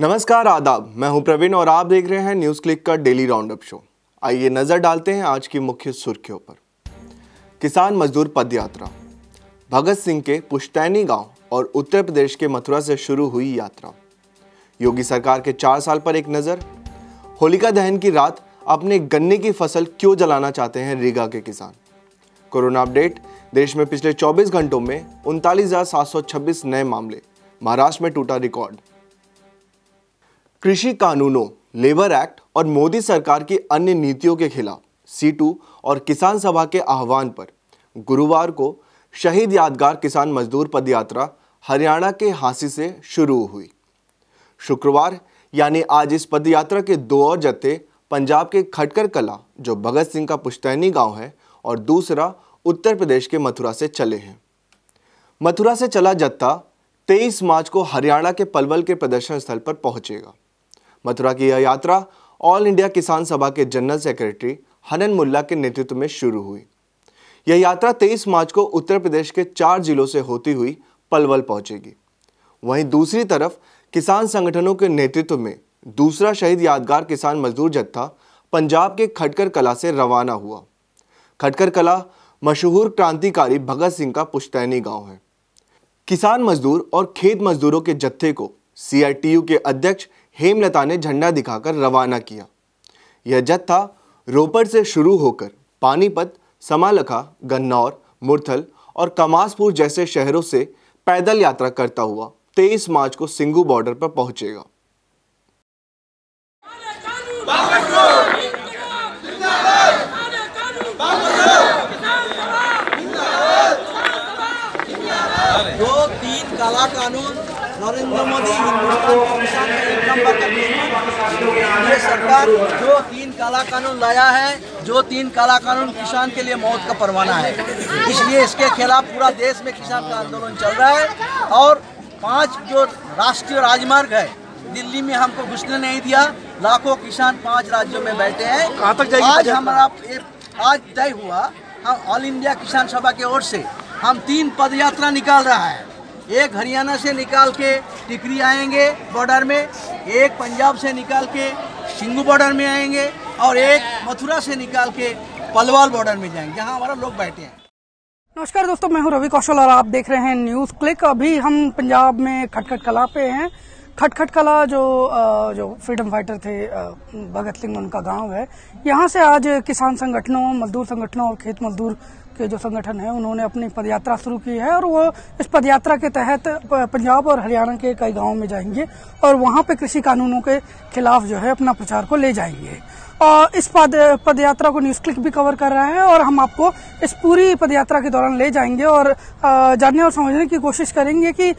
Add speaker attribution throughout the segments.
Speaker 1: नमस्कार आदाब मैं हूं प्रवीण और आप देख रहे हैं न्यूज क्लिक का डेली राउंड शो आइए नजर डालते हैं आज की मुख्य सुर्खियों पर किसान मजदूर पद यात्रा भगत सिंह के पुश्तैनी गांव और उत्तर प्रदेश के मथुरा से शुरू हुई यात्रा योगी सरकार के चार साल पर एक नजर होलिका दहन की रात अपने गन्ने की फसल क्यों जलाना चाहते हैं रीगा के किसान कोरोना अपडेट देश में पिछले 24 घंटों में उनतालीस नए मामले महाराष्ट्र में टूटा रिकॉर्ड कृषि कानूनों लेबर एक्ट और मोदी सरकार की अन्य नीतियों के खिलाफ सीटू और किसान सभा के आह्वान पर गुरुवार को शहीद यादगार किसान मजदूर पदयात्रा हरियाणा के हांसी से शुरू हुई शुक्रवार यानी आज इस पदयात्रा के दो और जत्थे पंजाब के खटकर कला जो भगत सिंह का पुश्तैनी गांव है और दूसरा उत्तर प्रदेश के मथुरा से चले हैं मथुरा से चला जत्था 23 मार्च को हरियाणा के पलवल के प्रदर्शन स्थल पर पहुंचेगा मथुरा की यह यात्रा ऑल इंडिया किसान सभा के जनरल सेक्रेटरी हनन मुल्ला के नेतृत्व में शुरू हुई यह यात्रा 23 मार्च को उत्तर प्रदेश के चार जिलों से होती हुई पलवल पहुंचेगी वहीं दूसरी तरफ किसान संगठनों के नेतृत्व में दूसरा शहीद यादगार किसान मजदूर जत्था पंजाब के खटकर कला से रवाना हुआ खटकर कला मशहूर क्रांतिकारी भगत सिंह का पुश्तैनी गांव है किसान मजदूर और खेत मजदूरों के जत्थे को सीआरटीयू के अध्यक्ष हेमलता ने झंडा दिखाकर रवाना किया यह जत्था रोपड़ से शुरू होकर पानीपत समालखा गन्नौर मुरथल और कमासपुर जैसे शहरों से पैदल यात्रा करता हुआ 23 मार्च को सिंगू बॉर्डर पर पहुंचेगा
Speaker 2: जो तीन काला कानून नरेंद्र मोदी हिंदुस्तान नंबर ये सरकार जो तीन काला कानून लाया है जो तीन काला कानून किसान के लिए मौत का परवाना है इसलिए इसके खिलाफ पूरा देश में किसान का आंदोलन चल रहा है और पांच जो राष्ट्रीय राजमार्ग है दिल्ली में हमको घुसने नहीं दिया लाखों किसान पांच राज्यों में बैठे हैं तक जाएगी आज हमारा आज तय हुआ हम ऑल इंडिया किसान सभा की ओर से हम तीन पदयात्रा निकाल रहा है एक हरियाणा से निकाल के टिकरी आएंगे बॉर्डर में एक पंजाब से निकाल के सिंगू बॉर्डर में आएंगे और एक मथुरा से निकाल के पलवाल बॉर्डर में जाएंगे जहाँ हमारा लोग बैठे हैं
Speaker 3: नमस्कार दोस्तों मैं हूँ रवि कौशल और आप देख रहे हैं न्यूज क्लिक अभी हम पंजाब में खटखट कला पे हैं खटखट कला जो जो फ्रीडम फाइटर थे भगत सिंह उनका गांव है यहाँ से आज किसान संगठनों मजदूर संगठनों और खेत मजदूर के जो संगठन है उन्होंने अपनी पदयात्रा शुरू की है और वो इस पदयात्रा के तहत पंजाब और हरियाणा के कई गांव में जाएंगे और वहां पे कृषि कानूनों के खिलाफ जो है अपना प्रचार को ले जाएंगे और इस पद पदयात्रा को न्यूज क्लिक भी कवर कर रहा है और हम आपको इस पूरी पदयात्रा के दौरान ले जाएंगे और जानने और समझने की कोशिश करेंगे कि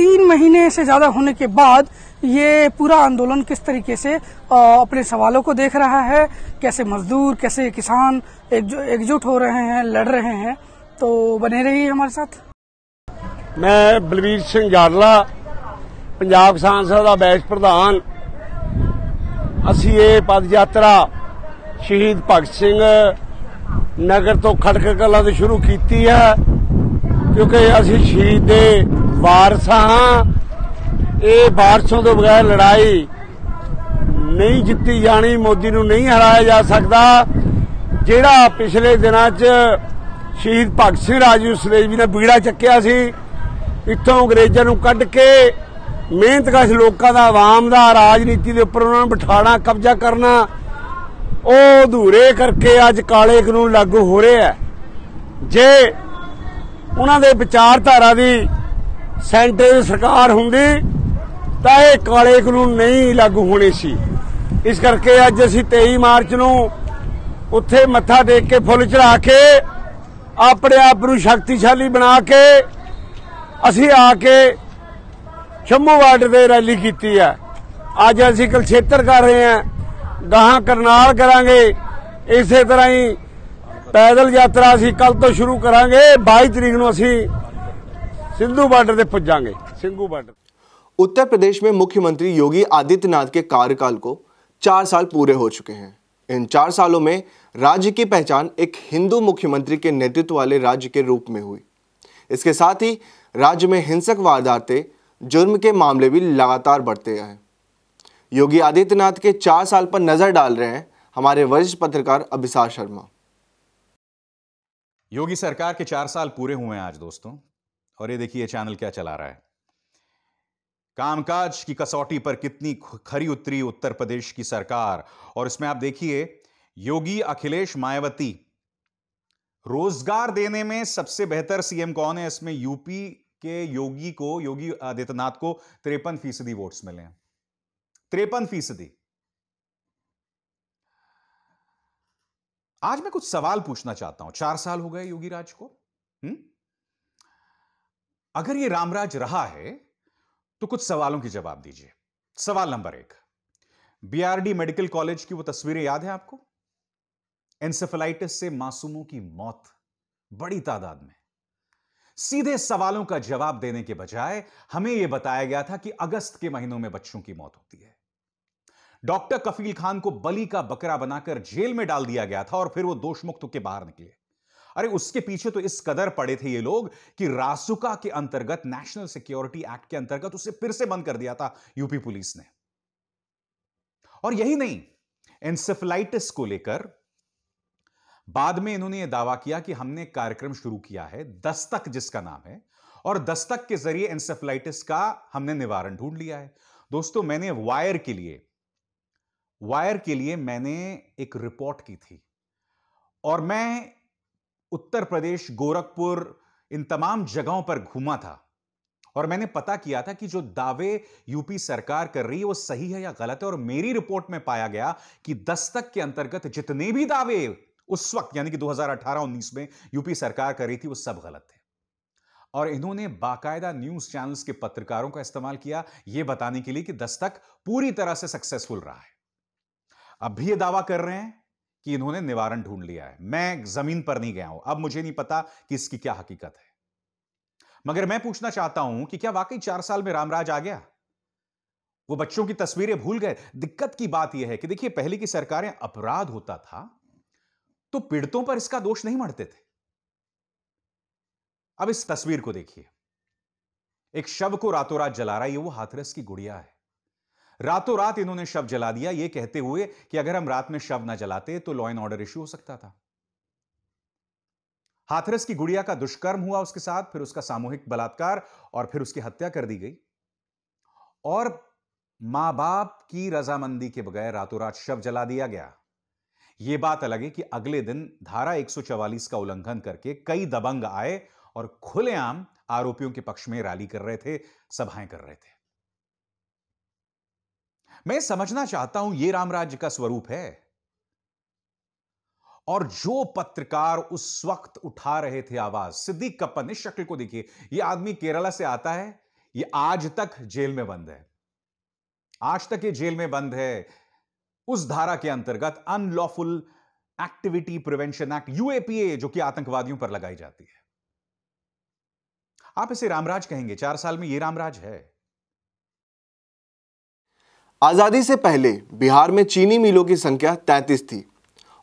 Speaker 3: तीन महीने से ज्यादा होने के बाद ये पूरा आंदोलन किस तरीके से अपने सवालों को देख रहा है कैसे मजदूर कैसे किसान एकजुट हो रहे हैं लड़ रहे हैं तो बने रही हमारे साथ
Speaker 2: मैं बलबीर सिंह जाडला पंजाब किसान सभा का बैस प्रधान असी ये पद यात्रा शहीद भगत सिंह नगर तो खड़क कल शुरू की है क्योंकि असी शहीद वारस हाँ ਇਹ ਬਾਰਸ਼ਾਂ ਤੋਂ ਬਗੈਰ ਲੜਾਈ ਨਹੀਂ ਜਿੱਤੀ ਜਾਣੀ ਮੋਦੀ ਨੂੰ ਨਹੀਂ ਹਰਾਇਆ ਜਾ ਸਕਦਾ ਜਿਹੜਾ ਪਿਛਲੇ ਦਿਨਾਂ 'ਚ ਸ਼ਹੀਦ ਭਗਤ ਸਿੰਘ ਰਾਜੂ ਸਲੇਜਵੀ ਨੇ ਬੀੜਾ ਚੱਕਿਆ ਸੀ ਇੱਥੋਂ ਅੰਗਰੇਜ਼ਾਂ ਨੂੰ ਕੱਢ ਕੇ ਮਿਹਨਤਕਸ਼ ਲੋਕਾਂ ਦਾ ਆਵਾਮ ਦਾ ਰਾਜਨੀਤੀ ਦੇ ਉੱਪਰ ਉਹਨਾਂ ਨੂੰ ਬਿਠਾਣਾ ਕਬਜ਼ਾ ਕਰਨਾ ਉਹ ਅਧੂਰੇ ਕਰਕੇ ਅੱਜ ਕਾਲੇ ਕਾਨੂੰਨ ਲਾਗੂ ਹੋ ਰਿਹਾ ਹੈ ਜੇ ਉਹਨਾਂ ਦੇ ਵਿਚਾਰਧਾਰਾ ਦੀ ਸੈਂਟਰ ਸਰਕਾਰ ਹੁੰਦੀ ਤਾਂ ਇਹ ਕਾਲੇ ਕਾਨੂੰਨ ਨਹੀਂ ਲਾਗੂ ਹੋਣੇ ਸੀ ਇਸ ਕਰਕੇ ਅੱਜ ਅਸੀਂ 23 ਮਾਰਚ ਨੂੰ ਉੱਥੇ ਮੱਥਾ ਟੇਕ ਕੇ ਫੁੱਲ ਚੜਾ ਕੇ ਆਪਣੇ ਆਪ ਨੂੰ ਸ਼ਕਤੀਸ਼ਾਲੀ ਬਣਾ ਕੇ ਅਸੀਂ ਆ ਕੇ ਸ਼ੰਭੂ ਵਾਰਡ ਦੇ ਰੈਲੀ ਕੀਤੀ ਹੈ ਅੱਜ ਅਸੀਂ ਕਲਛੇਤਰ ਕਰ ਰਹੇ ਹਾਂ ਗਾਹਾਂ ਕਰਨਾਲ ਕਰਾਂਗੇ ਇਸੇ ਤਰ੍ਹਾਂ ਹੀ ਪੈਦਲ ਯਾਤਰਾ ਅਸੀਂ ਕੱਲ ਤੋਂ ਸ਼ੁਰੂ ਕਰਾਂਗੇ 22 ਤਰੀਕ ਨੂੰ ਅਸੀਂ
Speaker 1: ਸਿੰਧੂ ਬਾਰਡਰ ਤੇ ਪੁੱਜਾਂਗੇ ਸਿੰਘੂ ਬਾਰਡਰ उत्तर प्रदेश में मुख्यमंत्री योगी आदित्यनाथ के कार्यकाल को चार साल पूरे हो चुके हैं इन चार सालों में राज्य की पहचान एक हिंदू मुख्यमंत्री के नेतृत्व वाले राज्य के रूप में हुई इसके साथ ही राज्य में हिंसक वारदातें जुर्म के मामले भी लगातार बढ़ते हैं योगी आदित्यनाथ के चार साल पर नजर डाल रहे हैं हमारे वरिष्ठ पत्रकार अभिसार शर्मा
Speaker 3: योगी सरकार के चार साल पूरे हुए हैं आज दोस्तों और ये देखिए चैनल क्या चला रहा है कामकाज की कसौटी पर कितनी खरी उतरी उत्तर प्रदेश की सरकार और इसमें आप देखिए योगी अखिलेश मायावती रोजगार देने में सबसे बेहतर सीएम कौन है इसमें यूपी के योगी को योगी आदित्यनाथ को तिरपन फीसदी वोट्स मिले हैं तिरपन फीसदी आज मैं कुछ सवाल पूछना चाहता हूं चार साल हो गए योगी राज को हुँ? हम्म? अगर ये रामराज रहा है तो कुछ सवालों के जवाब दीजिए सवाल नंबर एक बीआरडी मेडिकल कॉलेज की वो तस्वीरें याद हैं आपको एंसेफेलाइटिस से मासूमों की मौत बड़ी तादाद में सीधे सवालों का जवाब देने के बजाय हमें यह बताया गया था कि अगस्त के महीनों में बच्चों की मौत होती है डॉक्टर कफील खान को बली का बकरा बनाकर जेल में डाल दिया गया था और फिर वो दोषमुक्त के बाहर निकले अरे उसके पीछे तो इस कदर पड़े थे ये लोग कि रासुका के अंतर्गत नेशनल सिक्योरिटी एक्ट के अंतर्गत उसे फिर से बंद कर दिया था यूपी पुलिस ने और यही नहीं एंसेफलाइटिस को लेकर बाद में इन्होंने यह दावा किया कि हमने कार्यक्रम शुरू किया है दस्तक जिसका नाम है और दस्तक के जरिए एंसेफलाइटिस का हमने निवारण ढूंढ लिया है दोस्तों मैंने वायर के लिए वायर के लिए मैंने एक रिपोर्ट की थी और मैं उत्तर प्रदेश गोरखपुर इन तमाम जगहों पर घूमा था और मैंने पता किया था कि जो दावे यूपी सरकार कर रही है वो सही है या गलत है और मेरी रिपोर्ट में पाया गया कि दस्तक के अंतर्गत जितने भी दावे उस वक्त यानी कि 2018-19 में यूपी सरकार कर रही थी वो सब गलत थे और इन्होंने बाकायदा न्यूज चैनल्स के पत्रकारों का इस्तेमाल किया यह बताने के लिए कि दस्तक पूरी तरह से सक्सेसफुल रहा है अब भी ये दावा कर रहे हैं कि इन्होंने निवारण ढूंढ लिया है मैं जमीन पर नहीं गया हूं अब मुझे नहीं पता कि इसकी क्या हकीकत है मगर मैं पूछना चाहता हूं कि क्या वाकई चार साल में रामराज आ गया वो बच्चों की तस्वीरें भूल गए दिक्कत की बात यह है कि देखिए पहले की सरकारें अपराध होता था तो पीड़ितों पर इसका दोष नहीं मढ़ते थे अब इस तस्वीर को देखिए एक शव को रातों रात जला रहा है वो हाथरस की गुड़िया है रातों रात इन्होंने शव जला दिया यह कहते हुए कि अगर हम रात में शव ना जलाते तो लॉ एंड ऑर्डर इश्यू हो सकता था हाथरस की गुड़िया का दुष्कर्म हुआ उसके साथ फिर उसका सामूहिक बलात्कार और फिर उसकी हत्या कर दी गई और मां बाप की रजामंदी के बगैर रातों रात शव जला दिया गया यह बात अलग है कि अगले दिन धारा 144 का उल्लंघन करके कई दबंग आए और खुलेआम आरोपियों के पक्ष में रैली कर रहे थे सभाएं कर रहे थे मैं समझना चाहता हूं यह रामराज्य का स्वरूप है और जो पत्रकार उस वक्त उठा रहे थे आवाज सिद्दीक कप्पन इस शक्ल को देखिए यह आदमी केरला से आता है ये आज तक जेल में बंद है आज तक ये जेल में बंद है उस धारा के अंतर्गत unlawful activity prevention act UAPA जो कि आतंकवादियों पर लगाई जाती है आप इसे रामराज कहेंगे चार साल में यह रामराज है आज़ादी
Speaker 1: से पहले बिहार में चीनी मिलों की संख्या 33 थी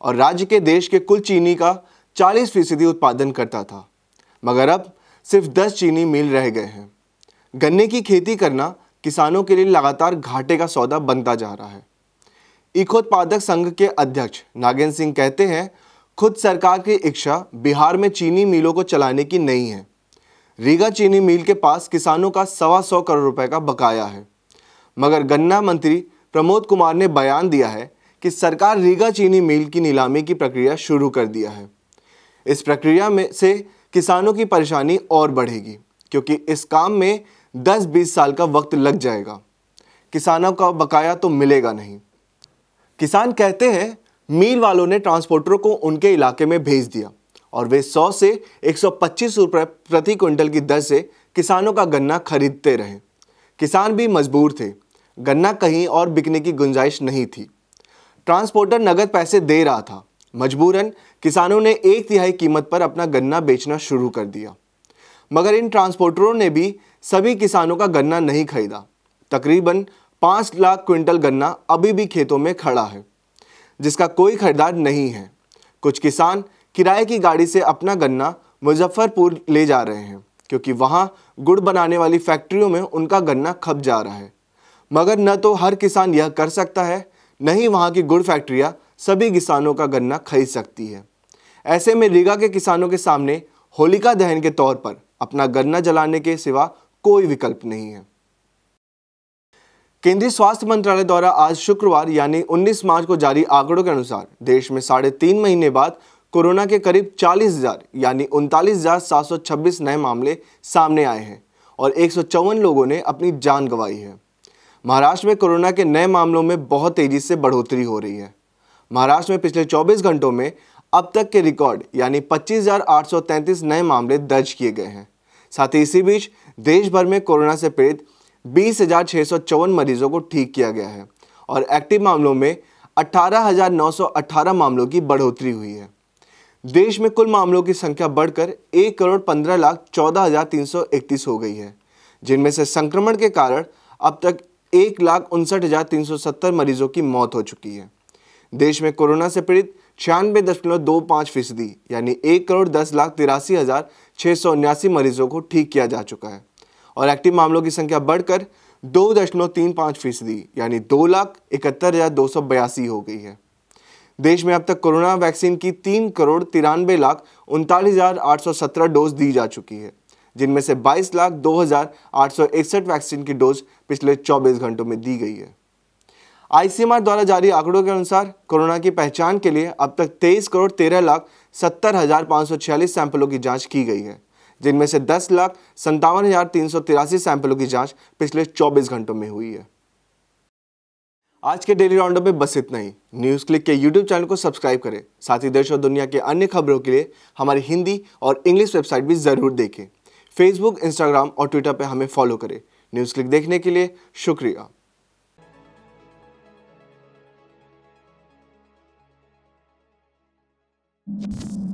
Speaker 1: और राज्य के देश के कुल चीनी का 40 फीसदी उत्पादन करता था मगर अब सिर्फ 10 चीनी मिल रह गए हैं गन्ने की खेती करना किसानों के लिए लगातार घाटे का सौदा बनता जा रहा है इकोत्पादक संघ के अध्यक्ष नागेंद्र सिंह कहते हैं खुद सरकार की इच्छा बिहार में चीनी मिलों को चलाने की नहीं है रीगा चीनी मिल के पास किसानों का सवा सौ करोड़ रुपए का बकाया है मगर गन्ना मंत्री प्रमोद कुमार ने बयान दिया है कि सरकार रीगा चीनी मिल की नीलामी की प्रक्रिया शुरू कर दिया है इस प्रक्रिया में से किसानों की परेशानी और बढ़ेगी क्योंकि इस काम में 10-20 साल का वक्त लग जाएगा किसानों का बकाया तो मिलेगा नहीं किसान कहते हैं मील वालों ने ट्रांसपोर्टरों को उनके इलाके में भेज दिया और वे 100 से 125 रुपए प्रति क्विंटल की दर से किसानों का गन्ना खरीदते रहे किसान भी मजबूर थे गन्ना कहीं और बिकने की गुंजाइश नहीं थी ट्रांसपोर्टर नगद पैसे दे रहा था मजबूरन किसानों ने एक तिहाई कीमत पर अपना गन्ना बेचना शुरू कर दिया मगर इन ट्रांसपोर्टरों ने भी सभी किसानों का गन्ना नहीं खरीदा तकरीबन पाँच लाख क्विंटल गन्ना अभी भी खेतों में खड़ा है जिसका कोई खरीदार नहीं है कुछ किसान किराए की गाड़ी से अपना गन्ना मुजफ्फरपुर ले जा रहे हैं क्योंकि वहाँ गुड़ बनाने वाली फैक्ट्रियों में उनका गन्ना खप जा रहा है मगर न तो हर किसान यह कर सकता है न ही वहाँ की गुड़ फैक्ट्रियाँ सभी किसानों का गन्ना खरीद सकती है ऐसे में रीगा के किसानों के सामने होलिका दहन के तौर पर अपना गन्ना जलाने के सिवा कोई विकल्प नहीं है केंद्रीय स्वास्थ्य मंत्रालय द्वारा आज शुक्रवार यानी 19 मार्च को जारी आंकड़ों के अनुसार देश में साढ़े तीन महीने बाद कोरोना के करीब 40,000 यानी उनतालीस नए मामले सामने आए हैं और एक लोगों ने अपनी जान गंवाई है महाराष्ट्र में कोरोना के नए मामलों में बहुत तेज़ी से बढ़ोतरी हो रही है महाराष्ट्र में पिछले 24 घंटों में अब तक के रिकॉर्ड यानी 25,833 नए मामले दर्ज किए गए हैं साथ ही इसी बीच देश भर में कोरोना से पीड़ित बीस मरीजों को ठीक किया गया है और एक्टिव मामलों में 18,918 मामलों की बढ़ोतरी हुई है देश में कुल मामलों की संख्या बढ़कर एक करोड़ पंद्रह लाख चौदह हज़ार तीन सौ इकतीस हो गई है जिनमें से संक्रमण के कारण अब तक एक लाख उनसठ हज़ार तीन सौ सत्तर मरीजों की मौत हो चुकी है देश में कोरोना से पीड़ित छियानवे दशमलव दो पाँच फीसदी यानी एक करोड़ दस लाख तिरासी हज़ार छः सौ उन्यासी मरीजों को ठीक किया जा चुका है और एक्टिव मामलों की संख्या बढ़कर दो दशमलव तीन पाँच फीसदी यानी दो लाख इकहत्तर हज़ार दो सौ बयासी हो गई है देश में अब तक कोरोना वैक्सीन की तीन करोड़ तिरानवे लाख उनतालीस हज़ार आठ सौ सत्रह डोज दी जा चुकी है जिनमें से बाईस लाख दो हज़ार आठ सौ इकसठ वैक्सीन की डोज पिछले चौबीस घंटों में दी गई है आईसीएमआर द्वारा जारी आंकड़ों के अनुसार कोरोना की पहचान के लिए अब तक तेईस करोड़ तेरह लाख सत्तर हज़ार पाँच सौ छियालीस सैंपलों की जांच की गई है जिनमें से दस लाख संतावन हज़ार तीन सौ तिरासी सैंपलों की जांच पिछले चौबीस घंटों में हुई है आज के डेली राउंड में बस इतना ही न्यूज़ क्लिक के यूट्यूब चैनल को सब्सक्राइब करें साथ ही देश और दुनिया के अन्य खबरों के लिए हमारी हिंदी और इंग्लिश वेबसाइट भी ज़रूर देखें फेसबुक इंस्टाग्राम और ट्विटर पर हमें फॉलो करें न्यूज़ क्लिक देखने के लिए शुक्रिया you